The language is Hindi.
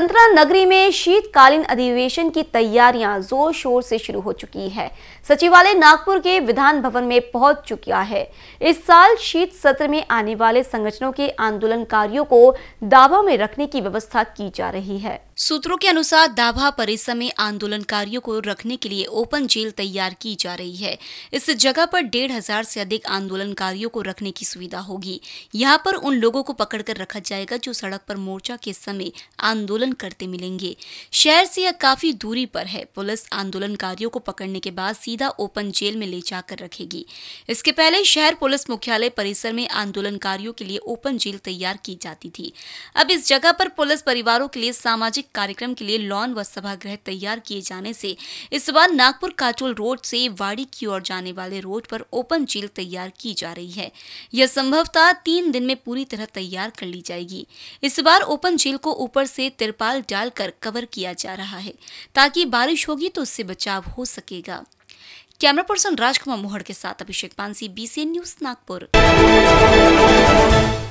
संतरा नगरी में शीतकालीन अधिवेशन की तैयारियां जोर शोर से शुरू हो चुकी है सचिवालय नागपुर के विधान भवन में पहुंच चुका है इस साल शीत सत्र में आने वाले संगठनों के आंदोलनकारियों को दावा में रखने की व्यवस्था की जा रही है सूत्रों के अनुसार दाभा परिसर में आंदोलनकारियों को रखने के लिए ओपन जेल तैयार की जा रही है इस जगह पर डेढ़ हजार से अधिक आंदोलनकारियों को रखने की सुविधा होगी यहाँ पर उन लोगों को पकड़कर रखा जाएगा जो सड़क पर मोर्चा के समय आंदोलन आंदोलन करते मिलेंगे शहर से यह काफी दूरी पर है पुलिस आंदोलनकारियों को पकड़ने के बाद सीधा ओपन जेल में ले जाकर रखेगी इसके पहले शहर पुलिस मुख्यालय परिसर में आंदोलनकारियों के लिए ओपन जेल तैयार की जाती थी अब इस जगह पर पुलिस परिवारों के लिए सामाजिक कार्यक्रम के लिए लॉन व सभागृह तैयार किए जाने से इस बार नागपुर काटोल रोड से वाड़ी की ओर जाने वाले रोड पर ओपन जेल तैयार की जा रही है यह संभवतः तीन दिन में पूरी तरह तैयार कर ली जाएगी इस बार ओपन जेल को ऊपर से तिरपन तिरपाल डालकर कवर किया जा रहा है ताकि बारिश होगी तो उससे बचाव हो सकेगा कैमरा पर्सन राजकुमार मोहड़ के साथ अभिषेक पानसी बीसीएन न्यूज नागपुर